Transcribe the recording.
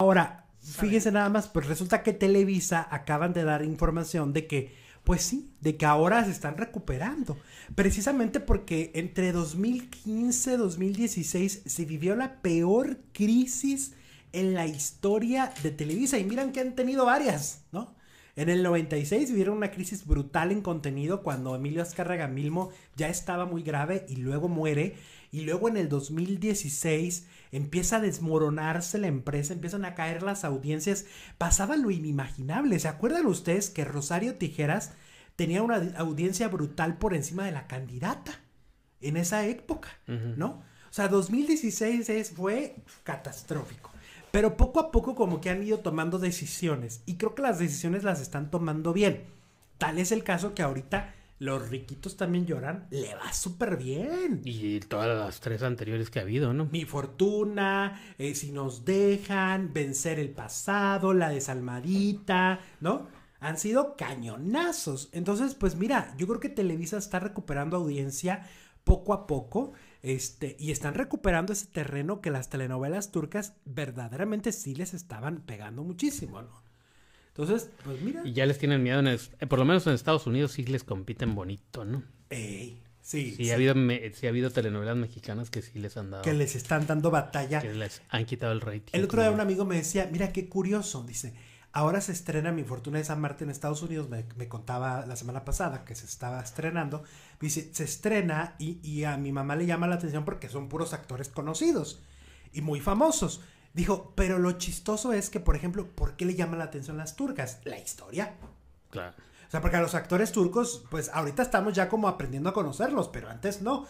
Ahora, fíjense nada más, pues resulta que Televisa acaban de dar información de que, pues sí, de que ahora se están recuperando. Precisamente porque entre 2015 y 2016 se vivió la peor crisis en la historia de Televisa. Y miran que han tenido varias, ¿no? En el 96 vivieron una crisis brutal en contenido cuando Emilio Azcárraga Milmo ya estaba muy grave y luego muere. Y luego en el 2016 empieza a desmoronarse la empresa, empiezan a caer las audiencias. Pasaba lo inimaginable. ¿Se acuerdan ustedes que Rosario Tijeras tenía una audiencia brutal por encima de la candidata en esa época, ¿no? O sea, 2016 es, fue catastrófico. Pero poco a poco como que han ido tomando decisiones y creo que las decisiones las están tomando bien. Tal es el caso que ahorita los riquitos también lloran, le va súper bien. Y todas las tres anteriores que ha habido, ¿no? Mi fortuna, eh, si nos dejan, vencer el pasado, la desalmadita, ¿no? Han sido cañonazos. Entonces, pues mira, yo creo que Televisa está recuperando audiencia poco a poco. Este, y están recuperando ese terreno que las telenovelas turcas verdaderamente sí les estaban pegando muchísimo, ¿no? Entonces, pues mira. Y ya les tienen miedo, en eh, por lo menos en Estados Unidos sí les compiten bonito, ¿no? sí. Sí, Ha habido, sí ha habido telenovelas mexicanas que sí les han dado. Que les están dando batalla. Que les han quitado el rating. El otro día un amigo me decía, mira qué curioso, dice Ahora se estrena Mi Fortuna de San martín en Estados Unidos, me, contaba la semana pasada que se estaba estrenando. Dice, se estrena y, a mi mamá le llama la atención porque son puros actores conocidos y muy famosos. Dijo, pero lo chistoso es que, por ejemplo, ¿por qué le llama la atención las turcas? La historia. Claro. O sea, porque a los actores turcos, pues ahorita estamos ya como aprendiendo a conocerlos, pero antes no.